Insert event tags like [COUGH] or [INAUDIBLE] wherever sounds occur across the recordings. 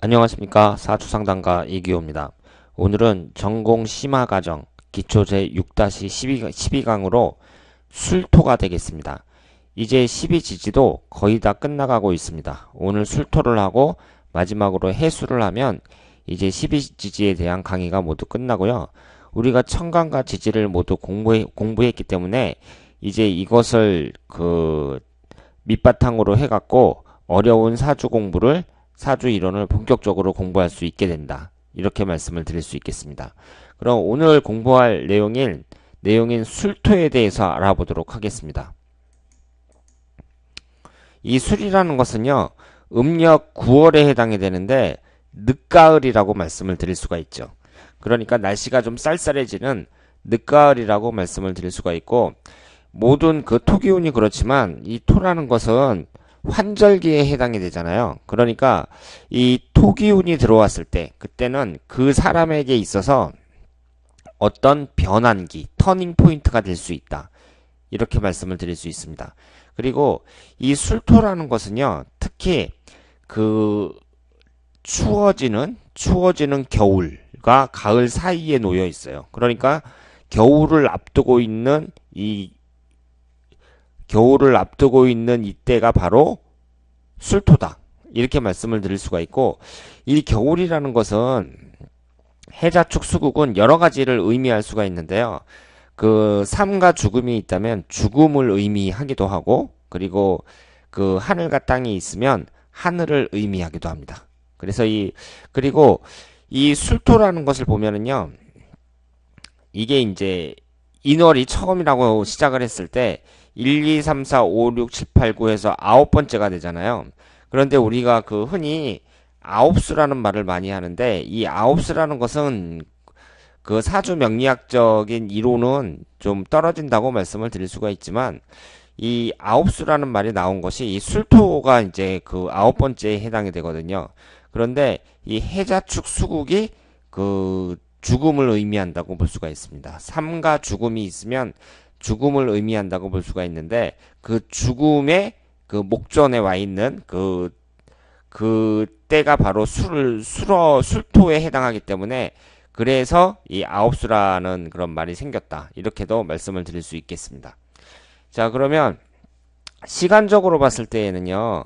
안녕하십니까 사주상담가 이기호입니다. 오늘은 전공 심화과정 기초 제6-12강으로 술토가 되겠습니다. 이제 12지지도 거의 다 끝나가고 있습니다. 오늘 술토를 하고 마지막으로 해수를 하면 이제 12지지에 대한 강의가 모두 끝나고요. 우리가 천간과 지지를 모두 공부해, 공부했기 때문에 이제 이것을 그 밑바탕으로 해갖고 어려운 사주 공부를 사주 이론을 본격적으로 공부할 수 있게 된다. 이렇게 말씀을 드릴 수 있겠습니다. 그럼 오늘 공부할 내용인 내용인 술토에 대해서 알아보도록 하겠습니다. 이 술이라는 것은요. 음력 9월에 해당이 되는데 늦가을이라고 말씀을 드릴 수가 있죠. 그러니까 날씨가 좀 쌀쌀해지는 늦가을이라고 말씀을 드릴 수가 있고 모든 그 토기운이 그렇지만 이 토라는 것은 환절기에 해당이 되잖아요. 그러니까 이 토기운이 들어왔을 때 그때는 그 사람에게 있어서 어떤 변환기, 터닝 포인트가 될 수 있다. 이렇게 말씀을 드릴 수 있습니다. 그리고 이 술토라는 것은요. 특히 그 추워지는 추워지는 겨울과 가을 사이에 놓여 있어요. 그러니까 겨울을 앞두고 있는 이 겨울을 앞두고 있는 이때가 바로 술토다. 이렇게 말씀을 드릴 수가 있고, 이 겨울이라는 것은 해자 축수국은 여러 가지를 의미할 수가 있는데요. 그 삶과 죽음이 있다면 죽음을 의미하기도 하고, 그리고 그 하늘과 땅이 있으면 하늘을 의미하기도 합니다. 그래서 이, 그리고 이 술토라는 것을 보면은요, 이게 이제 인월이 처음이라고 시작을 했을 때, 1, 2, 3, 4, 5, 6, 7, 8, 9에서 아홉 번째가 되잖아요. 그런데 우리가 그 흔히 아홉수라는 말을 많이 하는데 이 아홉수라는 것은 그 사주 명리학적인 이론은 좀 떨어진다고 말씀을 드릴 수가 있지만 이 아홉수라는 말이 나온 것이 이 술토가 이제 그 아홉 번째에 해당이 되거든요. 그런데 이 해자축 수국이 그 죽음을 의미한다고 볼 수가 있습니다. 삼과 죽음이 있으면 죽음을 의미한다고 볼 수가 있는데 그 죽음의 그 목전에 와 있는 그, 그 때가 바로 술, 술어, 술토에 해당하기 때문에 그래서 이 아홉수라는 그런 말이 생겼다. 이렇게도 말씀을 드릴 수 있겠습니다. 자, 그러면 시간적으로 봤을 때에는요,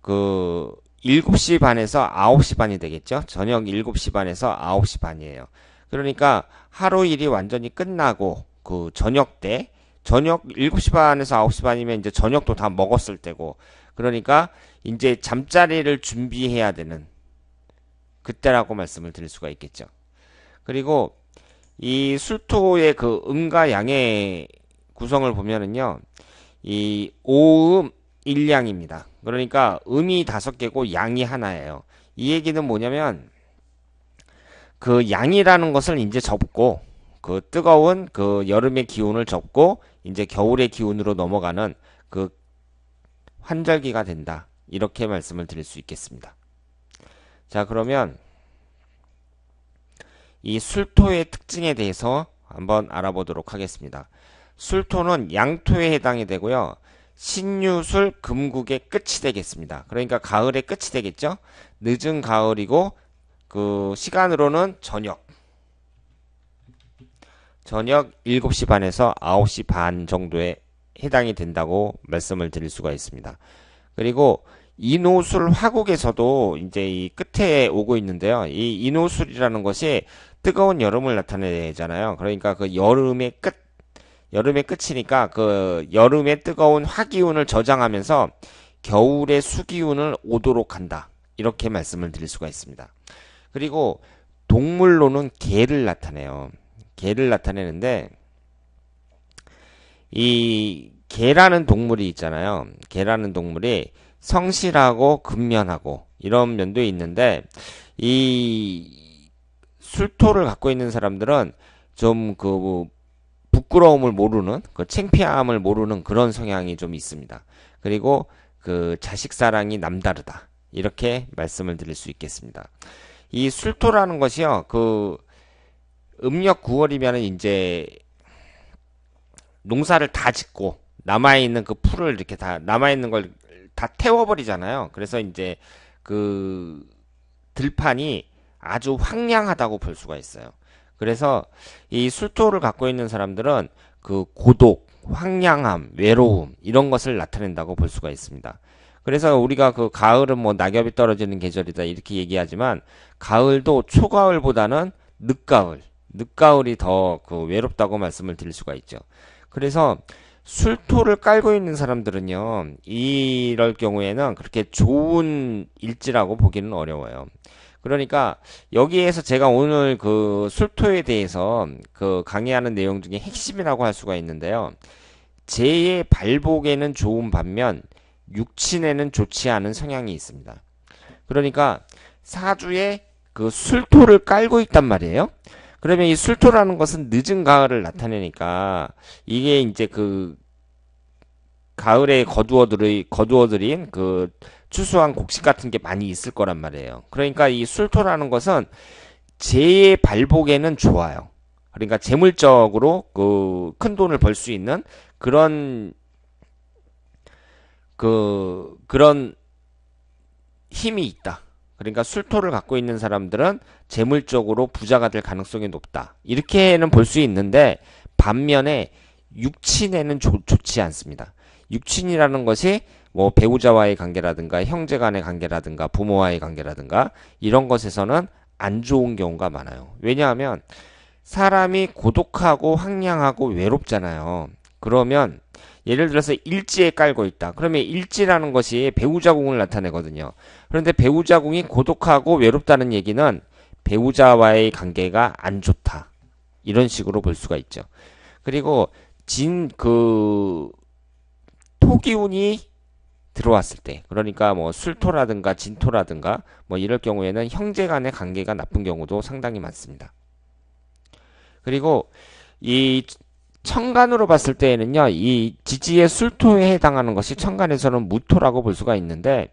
그, 7시 반에서 9시 반이 되겠죠? 저녁 7시 반에서 9시 반이에요. 그러니까 하루 일이 완전히 끝나고, 그 저녁 때 저녁 7시 반에서 9시 반이면 이제 저녁도 다 먹었을 때고 그러니까 이제 잠자리를 준비해야 되는 그때라고 말씀을 드릴 수가 있겠죠. 그리고 이 술토의 그 음과 양의 구성을 보면은요. 이 오음 일양입니다. 그러니까 음이 다섯 개고 양이 하나예요. 이 얘기는 뭐냐면 그 양이라는 것을 이제 접고 그 뜨거운 그 여름의 기온을 접고 이제 겨울의 기온으로 넘어가는 그 환절기가 된다. 이렇게 말씀을 드릴 수 있겠습니다. 자, 그러면 이 술토의 특징에 대해서 한번 알아보도록 하겠습니다. 술토는 양토에 해당이 되고요. 신유술 금국의 끝이 되겠습니다. 그러니까 가을의 끝이 되겠죠? 늦은 가을이고 그 시간으로는 저녁 저녁 7시 반에서 9시 반 정도에 해당이 된다고 말씀을 드릴 수가 있습니다. 그리고 이노술 화곡에서도 이제 이 끝에 오고 있는데요. 이 이노술이라는 것이 뜨거운 여름을 나타내잖아요. 그러니까 그 여름의 끝, 여름의 끝이니까 그 여름의 뜨거운 화기운을 저장하면서 겨울의 수기운을 오도록 한다. 이렇게 말씀을 드릴 수가 있습니다. 그리고 동물로는 개를 나타내요. 개를 나타내는데 이 개라는 동물이 있잖아요. 개라는 동물이 성실하고 근면하고 이런 면도 있는데 이 술토를 갖고 있는 사람들은 좀 그 부끄러움을 모르는 그 창피함을 모르는 그런 성향이 좀 있습니다. 그리고 그 자식 사랑이 남다르다 이렇게 말씀을 드릴 수 있겠습니다. 이 술토라는 것이요 그 음력 9월이면은 이제 농사를 다 짓고 남아있는 그 풀을 이렇게 다 남아있는 걸 다 태워버리잖아요. 그래서 이제 그 들판이 아주 황량하다고 볼 수가 있어요. 그래서 이 술토를 갖고 있는 사람들은 그 고독, 황량함, 외로움 이런 것을 나타낸다고 볼 수가 있습니다. 그래서 우리가 그 가을은 뭐 낙엽이 떨어지는 계절이다 이렇게 얘기하지만 가을도 초가을보다는 늦가을 늦가을이 더 그 외롭다고 말씀을 드릴 수가 있죠. 그래서 술토를 깔고 있는 사람들은요, 이럴 경우에는 그렇게 좋은 일지라고 보기는 어려워요. 그러니까 여기에서 제가 오늘 그 술토에 대해서 그 강의하는 내용 중에 핵심이라고 할 수가 있는데요. 제의 발복에는 좋은 반면 육친에는 좋지 않은 성향이 있습니다. 그러니까 사주에 그 술토를 깔고 있단 말이에요. 그러면 이 술토라는 것은 늦은 가을을 나타내니까 이게 이제 그 가을에 거두어들이 거두어들인 그 추수한 곡식 같은 게 많이 있을 거란 말이에요. 그러니까 이 술토라는 것은 재의 발복에는 좋아요. 그러니까 재물적으로 그 큰 돈을 벌 수 있는 그런 그 그런 힘이 있다. 그러니까 술토를 갖고 있는 사람들은 재물적으로 부자가 될 가능성이 높다. 이렇게는 볼 수 있는데 반면에 육친에는 조, 좋지 않습니다. 육친이라는 것이 뭐 배우자와의 관계라든가 형제 간의 관계라든가 부모와의 관계라든가 이런 것에서는 안 좋은 경우가 많아요. 왜냐하면 사람이 고독하고 황량하고 외롭잖아요. 그러면 예를 들어서 일지에 깔고 있다. 그러면 일지라는 것이 배우자궁을 나타내거든요. 그런데 배우자궁이 고독하고 외롭다는 얘기는 배우자와의 관계가 안 좋다. 이런 식으로 볼 수가 있죠. 그리고 진 그 토기운이 들어왔을 때 그러니까 뭐 술토라든가 진토라든가 뭐 이럴 경우에는 형제 간의 관계가 나쁜 경우도 상당히 많습니다. 그리고 이 천간으로 봤을 때에는요, 이 지지의 술토에 해당하는 것이 천간에서는 무토라고 볼 수가 있는데,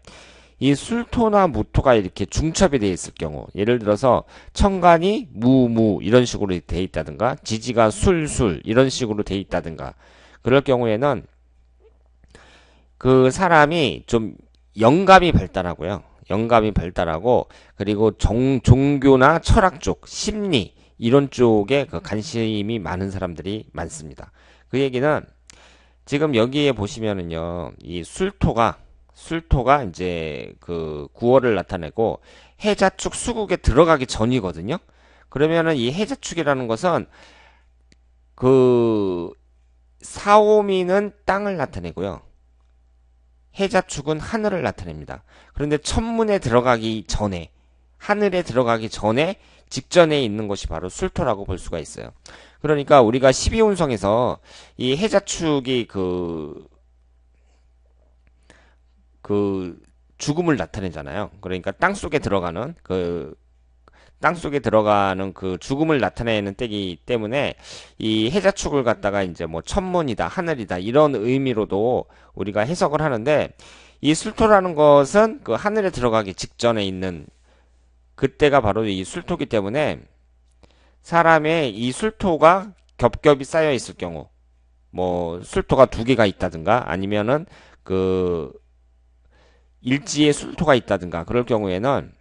이 술토나 무토가 이렇게 중첩이 되어 있을 경우, 예를 들어서 천간이 무무 이런 식으로 되어 있다든가, 지지가 술술 이런 식으로 되어 있다든가, 그럴 경우에는 그 사람이 좀 영감이 발달하고요. 영감이 발달하고, 그리고 종, 종교나 철학 쪽, 심리, 이런 쪽에 그 관심이 많은 사람들이 많습니다. 그 얘기는 지금 여기에 보시면은요, 이 술토가 술토가 이제 그 9월을 나타내고 해자축 수국에 들어가기 전이거든요. 그러면은 이 해자축이라는 것은 그 사오미는 땅을 나타내고요. 해자축은 하늘을 나타냅니다. 그런데 천문에 들어가기 전에 하늘에 들어가기 전에 직전에 있는 것이 바로 술토라고 볼 수가 있어요. 그러니까 우리가 12운성에서 이 해자축이 그, 그 죽음을 나타내잖아요. 그러니까 땅 속에 들어가는 그, 땅 속에 들어가는 그 죽음을 나타내는 때기 때문에 이 해자축을 갖다가 이제 뭐 천문이다, 하늘이다, 이런 의미로도 우리가 해석을 하는데 이 술토라는 것은 그 하늘에 들어가기 직전에 있는 그때가 바로 이 술토기 때문에 사람의 이 술토가 겹겹이 쌓여 있을 경우 뭐 술토가 두 개가 있다든가 아니면은 그 일지에 술토가 있다든가 그럴 경우에는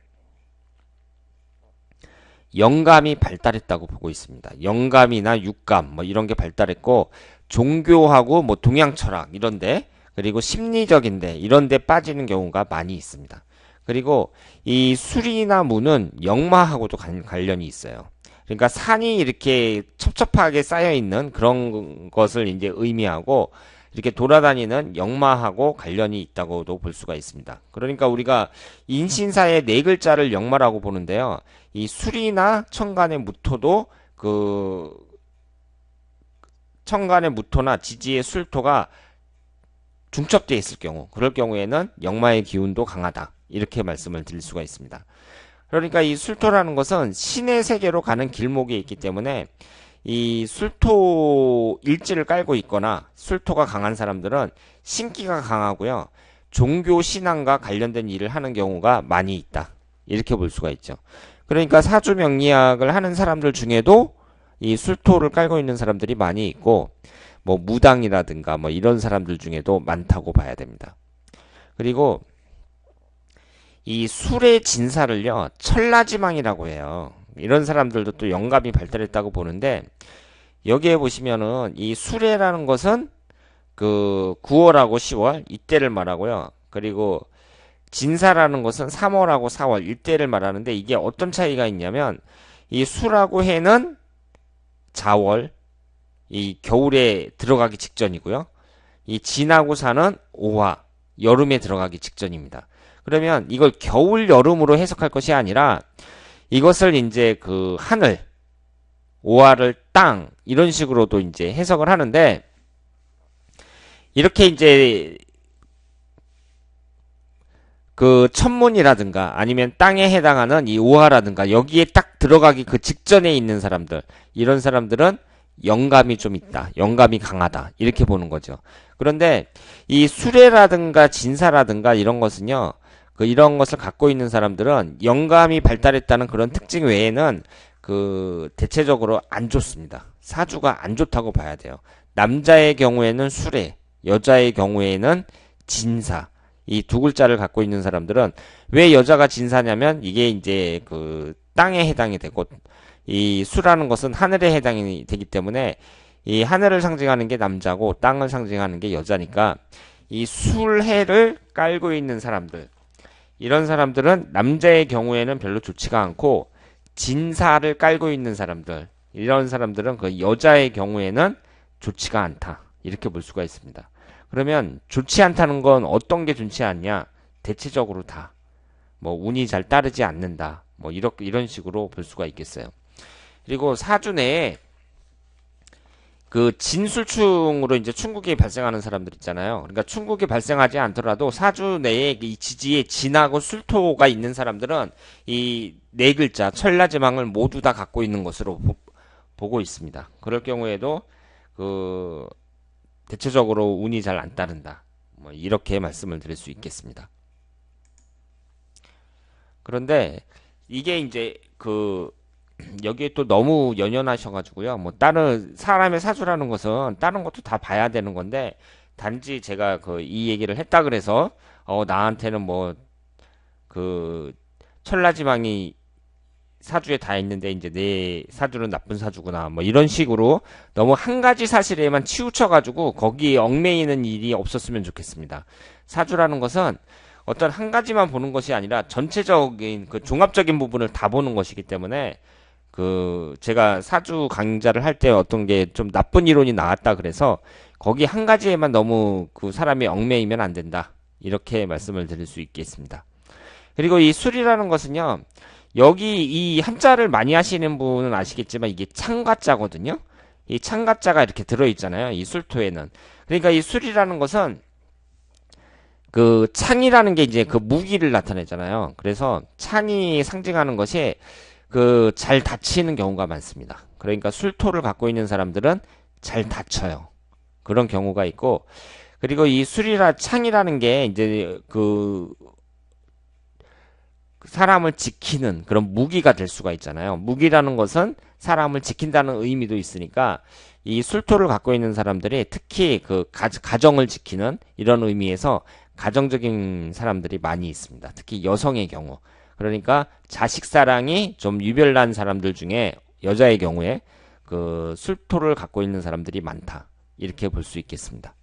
영감이 발달했다고 보고 있습니다. 영감이나 육감 뭐 이런 게 발달했고 종교하고 뭐 동양 철학 이런데 그리고 심리적인데 이런데 빠지는 경우가 많이 있습니다. 그리고 이 술이나 무는 역마하고도 관, 관련이 있어요. 그러니까 산이 이렇게 첩첩하게 쌓여 있는 그런 것을 이제 의미하고 이렇게 돌아다니는 역마하고 관련이 있다고도 볼 수가 있습니다. 그러니까 우리가 인신사의 네 글자를 역마라고 보는데요. 이 술이나 천간의 무토도 그 천간의 무토나 지지의 술토가 중첩되어 있을 경우 그럴 경우에는 역마의 기운도 강하다. 이렇게 말씀을 드릴 수가 있습니다. 그러니까 이 술토라는 것은 신의 세계로 가는 길목에 있기 때문에 이 술토 일지를 깔고 있거나 술토가 강한 사람들은 신기가 강하고요. 종교 신앙과 관련된 일을 하는 경우가 많이 있다. 이렇게 볼 수가 있죠. 그러니까 사주 명리학을 하는 사람들 중에도 이 술토를 깔고 있는 사람들이 많이 있고 뭐 무당이라든가 뭐 이런 사람들 중에도 많다고 봐야 됩니다. 그리고 이 술의 진사를요 철라지망이라고 해요. 이런 사람들도 또 영감이 발달했다고 보는데 여기에 보시면은 이술레라는 것은 그 9월하고 10월 이때를 말하고요. 그리고 진사라는 것은 3월하고 4월 이때를 말하는데 이게 어떤 차이가 있냐면 이술하고 해는 자월 이 겨울에 들어가기 직전이고요. 이 진하고 사는 오화 여름에 들어가기 직전입니다. 그러면 이걸 겨울 여름으로 해석할 것이 아니라 이것을 이제 그 하늘, 오화를 땅 이런 식으로도 이제 해석을 하는데 이렇게 이제 그 천문이라든가 아니면 땅에 해당하는 이 오화라든가 여기에 딱 들어가기 그 직전에 있는 사람들 이런 사람들은 영감이 좀 있다 영감이 강하다 이렇게 보는 거죠 그런데 이 수레라든가 진사라든가 이런 것은요 그 이런 것을 갖고 있는 사람들은 영감이 발달했다는 그런 특징 외에는 그 대체적으로 안 좋습니다. 사주가 안 좋다고 봐야 돼요. 남자의 경우에는 수레, 여자의 경우에는 진사. 이 두 글자를 갖고 있는 사람들은 왜 여자가 진사냐면 이게 이제 그 땅에 해당이 되고 이 수라는 것은 하늘에 해당이 되기 때문에 이 하늘을 상징하는 게 남자고 땅을 상징하는 게 여자니까 이 술해를 깔고 있는 사람들 이런 사람들은 남자의 경우에는 별로 좋지가 않고 진사를 깔고 있는 사람들 이런 사람들은 그 여자의 경우에는 좋지가 않다 이렇게 볼 수가 있습니다. 그러면 좋지 않다는 건 어떤 게 좋지 않냐? 대체적으로 다. 뭐 운이 잘 따르지 않는다. 뭐 이렇게 이런 식으로 볼 수가 있겠어요. 그리고 사주 내에 그 진술충으로 이제 충국이 발생하는 사람들 있잖아요. 그러니까 충국이 발생하지 않더라도 사주 내에 이 지지에 진하고 술토가 있는 사람들은 이 네 글자 천라지망을 모두 다 갖고 있는 것으로 보, 고 있습니다. 그럴 경우에도 그 대체적으로 운이 잘 안 따른다. 뭐 이렇게 말씀을 드릴 수 있겠습니다. 그런데 이게 이제 그 [CLEARS THROAT] 여기에 또 너무 연연하셔가지고요. 뭐 다른 사람의 사주라는 것은 다른 것도 다 봐야 되는 건데 단지 제가 그 이 얘기를 했다 그래서 어 나한테는 뭐그천라지망이 사주에 다 있는데 이제 내 사주는 나쁜 사주구나 뭐 이런 식으로 너무 한 가지 사실에만 치우쳐가지고 거기에 얽매이는 일이 없었으면 좋겠습니다. 사주라는 것은 어떤 한 가지만 보는 것이 아니라 전체적인 그 종합적인 부분을 다 보는 것이기 때문에 그 제가 사주 강좌를 할 때 어떤 게 좀 나쁜 이론이 나왔다 그래서 거기 한 가지에만 너무 그 사람이 얽매이면 안 된다. 이렇게 말씀을 드릴 수 있겠습니다. 그리고 이 술이라는 것은요. 여기 이 한자를 많이 하시는 분은 아시겠지만 이게 창가자거든요. 이 창가자가 이렇게 들어있잖아요. 이 술토에는. 그러니까 이 술이라는 것은 그 창이라는 게 이제 그 무기를 나타내잖아요. 그래서 창이 상징하는 것이 그잘 다치는 경우가 많습니다. 그러니까 술토를 갖고 있는 사람들은 잘 다쳐요. 그런 경우가 있고 그리고 이 술이라 창이라는 게 이제 그 사람을 지키는 그런 무기가 될 수가 있잖아요. 무기라는 것은 사람을 지킨다는 의미도 있으니까 이 술토를 갖고 있는 사람들이 특히 그 가, 가정을 지키는 이런 의미에서 가정적인 사람들이 많이 있습니다. 특히 여성의 경우. 그러니까 자식 사랑이 좀 유별난 사람들 중에 여자의 경우에 그 술토를 갖고 있는 사람들이 많다. 이렇게 볼 수 있겠습니다.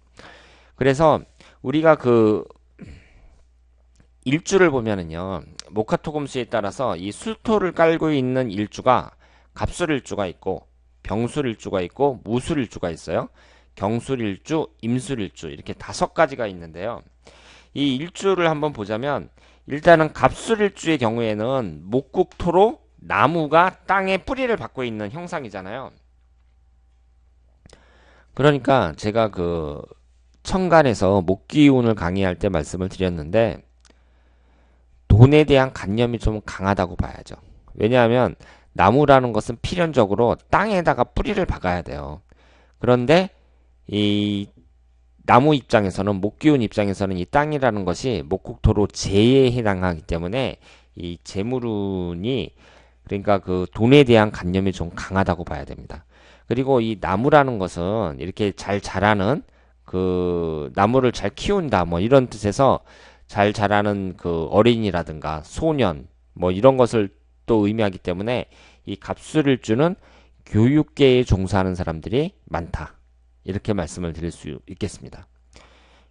그래서 우리가 그 일주를 보면은요. 모카토검수에 따라서 이 술토를 깔고 있는 일주가 갑술일주가 있고 병술일주가 있고 무술일주가 있어요. 경술일주, 임술일주 이렇게 다섯 가지가 있는데요. 이 일주를 한번 보자면 일단은 갑술일주의 경우에는 목국토로 나무가 땅에 뿌리를 받고 있는 형상이잖아요. 그러니까 제가 그 청간에서 목기운을 강의할 때 말씀을 드렸는데 돈에 대한 관념이 좀 강하다고 봐야죠. 왜냐하면 나무라는 것은 필연적으로 땅에다가 뿌리를 박아야 돼요. 그런데 이 나무 입장에서는 목기운 입장에서는 이 땅이라는 것이 목국토로 재에 해당하기 때문에 이 재물운이 그러니까 그 돈에 대한 관념이 좀 강하다고 봐야 됩니다. 그리고 이 나무라는 것은 이렇게 잘 자라는 그 나무를 잘 키운다 뭐 이런 뜻에서 잘 자라는 그 어린이라든가 소년 뭐 이런 것을 또 의미하기 때문에 이 갑수를 주는 교육계에 종사하는 사람들이 많다. 이렇게 말씀을 드릴 수 있겠습니다.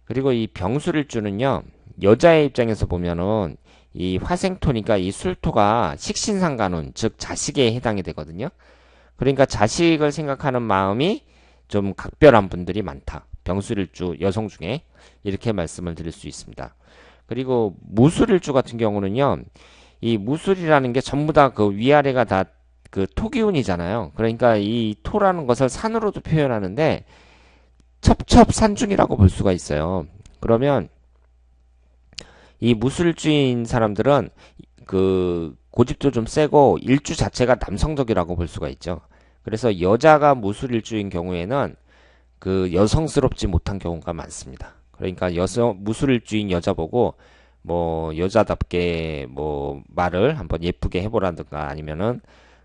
그리고 이 병술일주는요. 여자의 입장에서 보면은 이 화생토니까 이 술토가 식신상간운 즉 자식에 해당이 되거든요. 그러니까 자식을 생각하는 마음이 좀 각별한 분들이 많다. 병술일주 여성 중에 이렇게 말씀을 드릴 수 있습니다. 그리고 무술일주 같은 경우는요. 이 무술이라는 게 전부 다 그 위아래가 다 그 토기운이잖아요. 그러니까 이 토라는 것을 산으로도 표현하는데 첩첩산중이라고 볼 수가 있어요. 그러면 이 무술주인 사람들은 그 고집도 좀 세고 일주 자체가 남성적이라고 볼 수가 있죠. 그래서 여자가 무술일주인 경우에는 그 여성스럽지 못한 경우가 많습니다. 그러니까 여성 무술일주인 여자 보고 뭐 여자답게 뭐 말을 한번 예쁘게 해보라든가 아니면은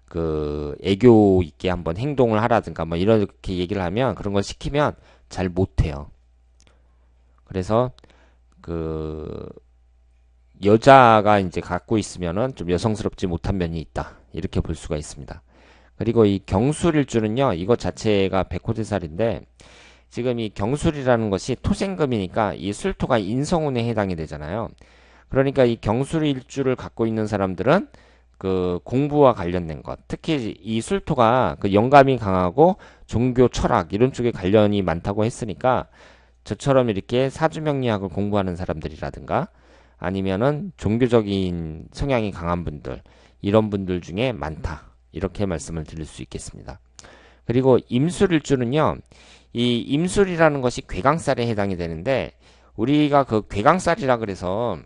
그 애교 있게 한번 행동을 하라든가 뭐 이렇게 얘기를 하면 그런 걸 시키면 잘 못해요. 그래서 그 여자가 이제 갖고 있으면은 좀 여성스럽지 못한 면이 있다 이렇게 볼 수가 있습니다. 그리고 이 경술일주는요 이거 자체가 백호대살인데 지금 이 경술이라는 것이 토생금이니까 이 술토가 인성운에 해당이 되잖아요. 그러니까 이 경술일주를 갖고 있는 사람들은 그 공부와 관련된 것 특히 이 술토가 그 영감이 강하고 종교 철학 이런 쪽에 관련이 많다고 했으니까 저처럼 이렇게 사주명리학을 공부하는 사람들이라든가 아니면은 종교적인 성향이 강한 분들 이런 분들 중에 많다 이렇게 말씀을 드릴 수 있겠습니다 그리고 임술일주는요 이 임술이라는 것이 괴강살에 해당이 되는데 우리가 그 괴강살이라 그래서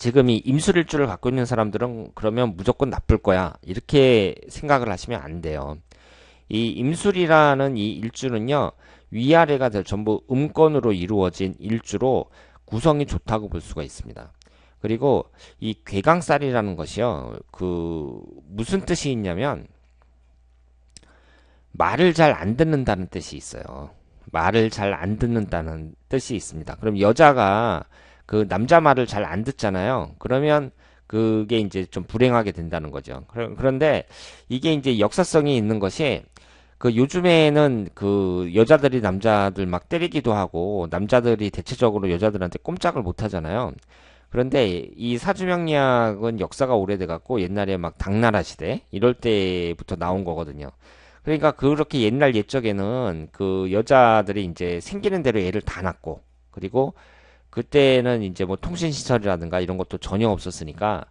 지금 이 임수일주를 갖고 있는 사람들은 그러면 무조건 나쁠 거야. 이렇게 생각을 하시면 안 돼요. 이 임술이라는 이 일주는요. 위아래가 전부 음권으로 이루어진 일주로 구성이 좋다고 볼 수가 있습니다. 그리고 이 괴강살이라는 것이요. 그 무슨 뜻이 있냐면 말을 잘 안 듣는다는 뜻이 있어요. 말을 잘 안 듣는다는 뜻이 있습니다. 그럼 여자가 그 남자 말을 잘 안 듣잖아요. 그러면 그게 이제 좀 불행하게 된다는 거죠. 그런데 이게 이제 역사성이 있는 것이 그 요즘에는 그 여자들이 남자들 막 때리기도 하고 남자들이 대체적으로 여자들한테 꼼짝을 못 하잖아요. 그런데 이 사주명리학은 역사가 오래돼 갖고 옛날에 막 당나라 시대 이럴 때부터 나온 거거든요. 그러니까 그렇게 옛날 옛적에는 그 여자들이 이제 생기는 대로 애를 다 낳고 그리고 그때는 이제 뭐 통신 시설이라든가 이런 것도 전혀 없었으니까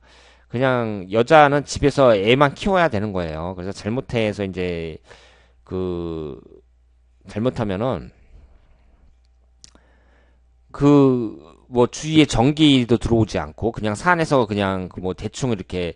그냥 여자는 집에서 애만 키워야 되는 거예요. 그래서 잘못해서 이제 그 잘못하면은 그 뭐 주위에 전기도 들어오지 않고 그냥 산에서 그냥 그 뭐 대충 이렇게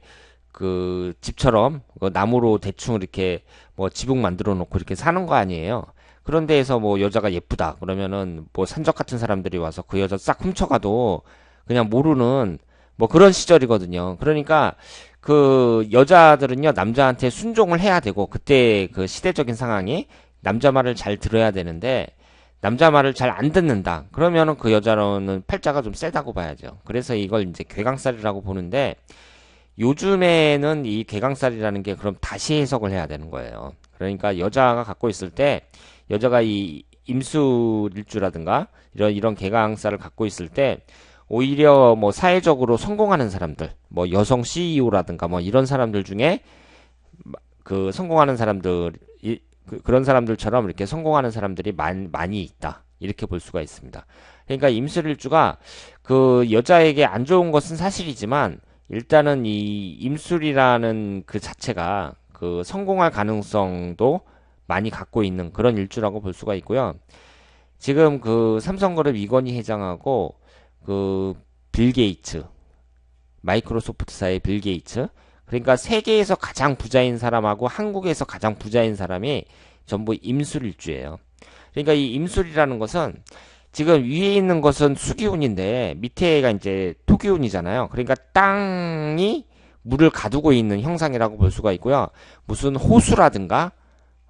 그 집처럼 그 나무로 대충 이렇게 뭐 지붕 만들어 놓고 이렇게 사는 거 아니에요. 그런 데에서 뭐 여자가 예쁘다 그러면은 뭐 산적 같은 사람들이 와서 그 여자 싹 훔쳐가도 그냥 모르는 뭐 그런 시절이거든요. 그러니까 그 여자들은요 남자한테 순종을 해야 되고 그때 그 시대적인 상황이 남자 말을 잘 들어야 되는데 남자 말을 잘 안 듣는다. 그러면은 그 여자로는 팔자가 좀 세다고 봐야죠. 그래서 이걸 이제 괴강살이라고 보는데 요즘에는 이괴강살이라는게 그럼 다시 해석을 해야 되는 거예요. 그러니까 여자가 갖고 있을 때 여자가 이 임수일주라든가 이런 이런 개강사를 갖고 있을 때 오히려 뭐 사회적으로 성공하는 사람들, 뭐 여성 CEO라든가 뭐 이런 사람들 중에 그 성공하는 사람들 이, 그, 그런 사람들처럼 이렇게 성공하는 사람들이 많, 많이 있다. 이렇게 볼 수가 있습니다. 그러니까 임술일주가 그 여자에게 안 좋은 것은 사실이지만 일단은 이 임술이라는 그 자체가 그 성공할 가능성도 많이 갖고 있는 그런 일주라고 볼 수가 있고요. 지금 그 삼성그룹 이건희 회장하고 그 빌 게이츠 마이크로소프트사의 빌 게이츠 그러니까 세계에서 가장 부자인 사람하고 한국에서 가장 부자인 사람이 전부 임술일주예요. 그러니까 이 임술이라는 것은 지금 위에 있는 것은 수기운인데 밑에가 이제 토기운이잖아요. 그러니까 땅이 물을 가두고 있는 형상이라고 볼 수가 있고요. 무슨 호수라든가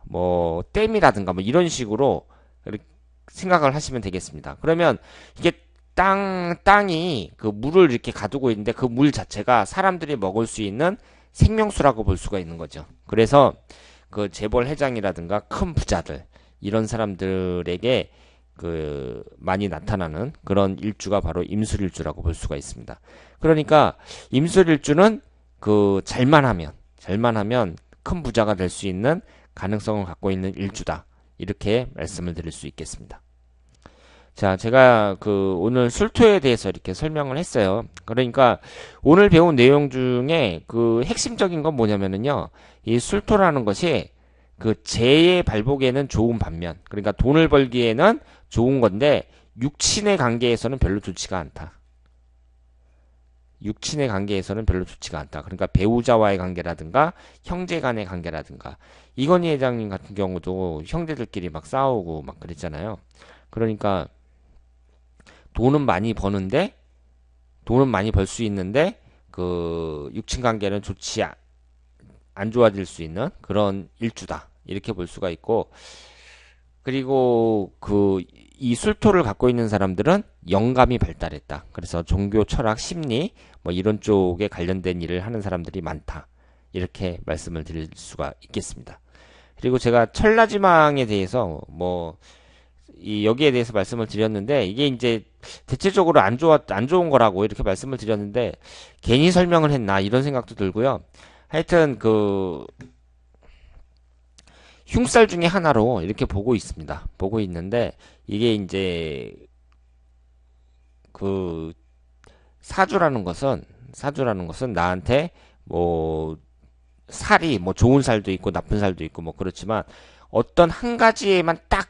뭐 댐이라든가 뭐 이런 식으로 생각을 하시면 되겠습니다. 그러면 이게 땅 땅이 그 물을 이렇게 가두고 있는데 그 물 자체가 사람들이 먹을 수 있는 생명수라고 볼 수가 있는 거죠. 그래서 그 재벌 회장이라든가 큰 부자들 이런 사람들에게 그 많이 나타나는 그런 일주가 바로 임술일주라고 볼 수가 있습니다. 그러니까 임술일주는 그 잘만 하면 잘만 하면 큰 부자가 될 수 있는 가능성을 갖고 있는 일주다. 이렇게 말씀을 드릴 수 있겠습니다. 자, 제가 그 오늘 술토에 대해서 이렇게 설명을 했어요. 그러니까 오늘 배운 내용 중에 그 핵심적인 건 뭐냐면은요. 이 술토라는 것이 그 재의 발복에는 좋은 반면, 그러니까 돈을 벌기에는 좋은 건데 육친의 관계에서는 별로 좋지가 않다. 육친의 관계에서는 별로 좋지가 않다. 그러니까 배우자와의 관계라든가 형제 간의 관계라든가 이건희 회장님 같은 경우도 형제들끼리 막 싸우고 막 그랬잖아요. 그러니까 돈은 많이 버는데 돈은 많이 벌 수 있는데 그 육친 관계는 좋지 않, 안 좋아질 수 있는 그런 일주다 이렇게 볼 수가 있고 그리고 그이 술토를 갖고 있는 사람들은 영감이 발달했다. 그래서 종교, 철학, 심리 뭐 이런 쪽에 관련된 일을 하는 사람들이 많다. 이렇게 말씀을 드릴 수가 있겠습니다. 그리고 제가 천라지망에 대해서 뭐 이 여기에 대해서 말씀을 드렸는데 이게 이제 대체적으로 안 좋았 안 좋은 거라고 이렇게 말씀을 드렸는데 괜히 설명을 했나 이런 생각도 들고요. 하여튼 그 흉살 중에 하나로 이렇게 보고 있습니다. 보고 있는데 이게 이제 그 사주라는 것은 사주라는 것은 나한테 뭐 살이 뭐 좋은 살도 있고 나쁜 살도 있고 뭐 그렇지만 어떤 한 가지에만 딱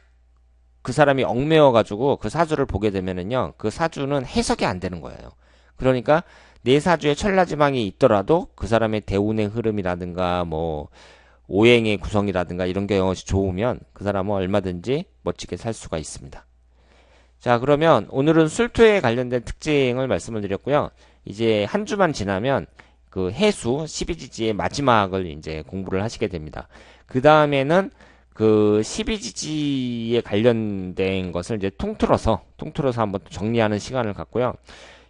그 사람이 얽매여 가지고 그 사주를 보게 되면은요 그 사주는 해석이 안 되는 거예요. 그러니까 내 사주에 천라지망이 있더라도 그 사람의 대운의 흐름이라든가 뭐 오행의 구성이라든가 이런 게영어 좋으면 그 사람은 얼마든지 멋지게 살 수가 있습니다. 자 그러면 오늘은 술토에 관련된 특징을 말씀을 드렸고요. 이제 한 주만 지나면 그 해수 12지지의 마지막을 이제 공부를 하시게 됩니다. 그 다음에는 그 12지지에 관련된 것을 이제 통틀어서 통틀어서 한번 정리하는 시간을 갖고요.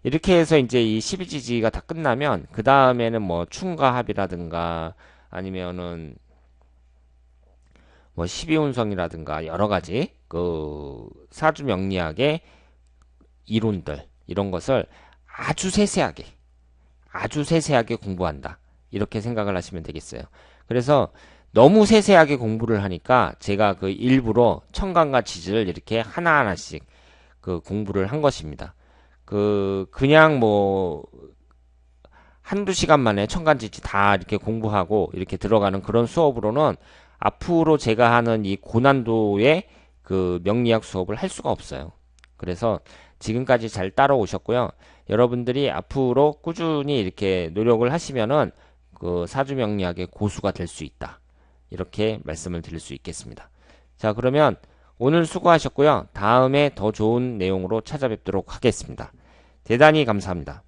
이렇게 해서 이제 이 12지지가 다 끝나면 그 다음에는 뭐 충가합이라든가 아니면은 뭐 12운성이라든가 여러 가지 그 사주 명리학의 이론들 이런 것을 아주 세세하게 아주 세세하게 공부한다. 이렇게 생각을 하시면 되겠어요. 그래서 너무 세세하게 공부를 하니까 제가 그 일부러 청강과 지지를 이렇게 하나하나씩 그 공부를 한 것입니다. 그 그냥 뭐 한두 시간 만에 청간지지 다 이렇게 공부하고 이렇게 들어가는 그런 수업으로는 앞으로 제가 하는 이 고난도의 그 명리학 수업을 할 수가 없어요. 그래서 지금까지 잘 따라오셨고요. 여러분들이 앞으로 꾸준히 이렇게 노력을 하시면은 그 사주 명리학의 고수가 될 수 있다. 이렇게 말씀을 드릴 수 있겠습니다. 자, 그러면 오늘 수고하셨고요. 다음에 더 좋은 내용으로 찾아뵙도록 하겠습니다. 대단히 감사합니다.